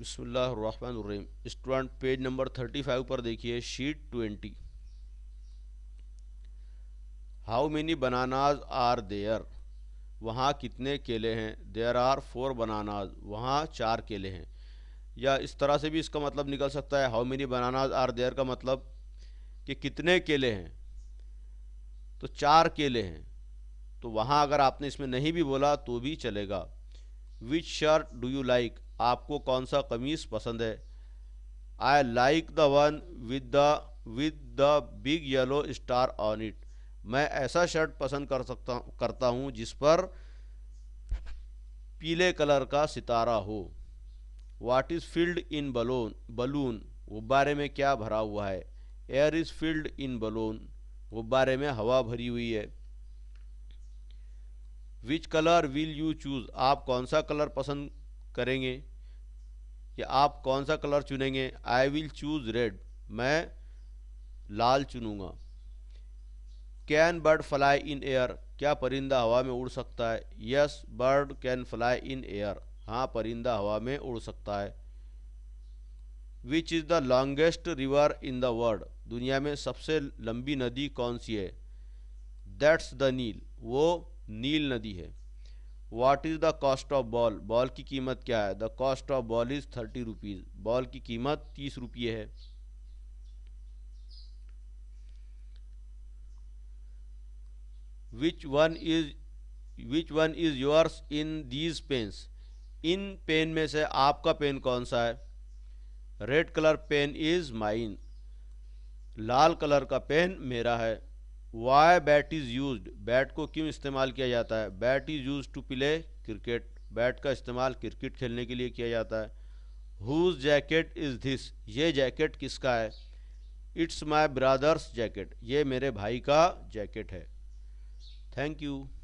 बिस्मिल्लाम student page number thirty five पर देखिए sheet twenty how many bananas are there वहाँ कितने केले हैं देयर आर फोर बनानाज वहाँ चार केले हैं या इस तरह से भी इसका मतलब निकल सकता है how many bananas are there का मतलब कि कितने केले हैं तो चार केले हैं तो वहाँ अगर आपने इसमें नहीं भी बोला तो भी चलेगा which shirt do you like आपको कौन सा कमीज पसंद है I like the one with the with the big yellow star on it मैं ऐसा शर्ट पसंद कर सकता करता हूँ जिस पर पीले कलर का सितारा हो what is filled in balloon balloon गुब्बारे में क्या भरा हुआ है air is filled in balloon गुब्बारे में हवा भरी हुई है which colour will you choose आप कौन सा कलर पसंद करेंगे कि आप कौन सा कलर चुनेंगे आई विल चूज रेड मैं लाल चुनूंगा can bird fly in air क्या परिंदा हवा में उड़ सकता है yes bird can fly in air हाँ परिंदा हवा में उड़ सकता है which is the longest river in the world दुनिया में सबसे लंबी नदी कौन सी है दैट्स द नील वो नील नदी है what is the cost of ball ball की कीमत क्या है the cost of ball is thirty rupees ball की कीमत तीस रुपये है which one is which one is yours in these pens in pen में से आपका पेन कौन सा है red colour pen is mine लाल कलर का पेन मेरा है why bat is use bat को क्यों इस्तेमाल किया जाता है bat is use to play cricket bat का इस्तेमाल क्रिकेट खेलने के लिए किया जाता है हुज जैकेट इज़ धिस ये जैकेट किसका है इट्स माई ब्रादर्स जैकेट ये मेरे भाई का जैकेट है थैंक यू